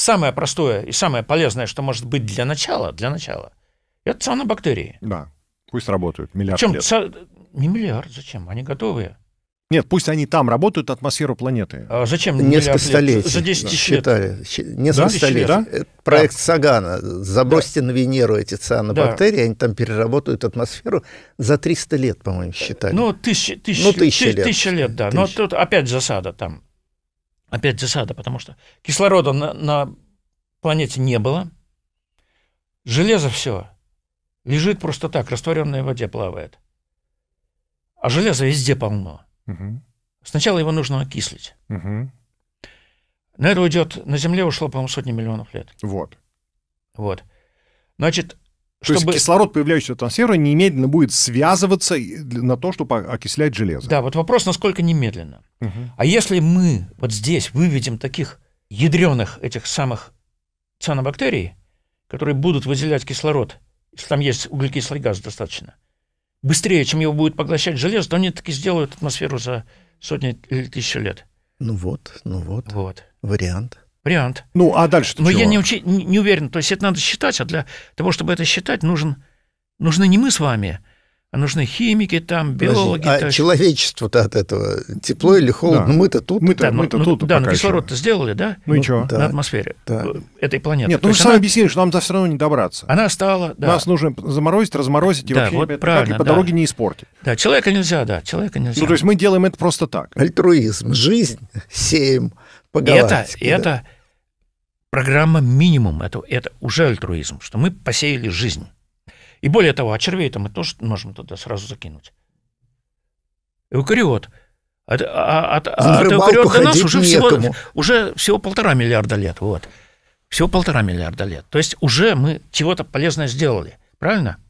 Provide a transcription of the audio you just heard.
самое простое и самое полезное, что может быть для начала, для начала, это цианобактерии. Да, пусть работают миллиард Причем, лет. Ца... Не миллиард, зачем? Они готовые. Нет, пусть они там работают, атмосферу планеты. А зачем? Несколько лет? столетий. За 10 да. тысяч лет. Считали. Несколько да? столетий. Да? Э, проект да. Сагана. Забросьте да. на Венеру эти цианобактерии, да. они там переработают атмосферу за 300 лет, по-моему, считали. Ну, тысяча, тысяча, ну, тысяча лет. Тысяча лет, да. Тысяча. Но тут опять засада там. Опять засада, потому что кислорода на, на планете не было. Железо все лежит просто так, растворенное в воде плавает. А железа везде полно. Угу. Сначала его нужно окислить. Угу. На это уйдет, на Земле ушло, по-моему, сотни миллионов лет. Вот. Вот. Значит, то чтобы... есть кислород, появляющийся в атмосфере, немедленно будет связываться на то, чтобы окислять железо. Да, вот вопрос, насколько немедленно. Угу. А если мы вот здесь выведем таких ядреных этих самых цианобактерий, которые будут выделять кислород, если там есть углекислый газ достаточно, быстрее, чем его будет поглощать железо, то они таки сделают атмосферу за сотни или тысячи лет. Ну вот, ну вот. Вот. Вариант вариант. Ну, а дальше Но чего? я не, учи, не, уверен. То есть это надо считать, а для того, чтобы это считать, нужен, нужны не мы с вами, а нужны химики, там, биологи. Подожди, а так... человечество-то от этого тепло или холодно? Да. Мы-то тут. Мы-то, да, ну, мы-то ну, тут. Да, но ну, кислород-то сделали, да? Ну, и что? На атмосфере да. Э, этой планеты. Нет, ну вы же она... объяснили, что нам-то все равно не добраться. Она стала, да. Нас нужно заморозить, разморозить да, и вообще вот это правильно, так, и по да. дороге не испортить. Да, человека нельзя, да, человека ну, нельзя. Ну, то есть мы делаем это просто так. Альтруизм. Жизнь сеем. По это, да? это программа минимум, это, это уже альтруизм, что мы посеяли жизнь. И более того, а червей-то мы тоже можем туда сразу закинуть. Эукариот. От, а, от, от эукариот до нас уже всего, уже всего полтора миллиарда лет. Вот. Всего полтора миллиарда лет. То есть уже мы чего-то полезное сделали. Правильно?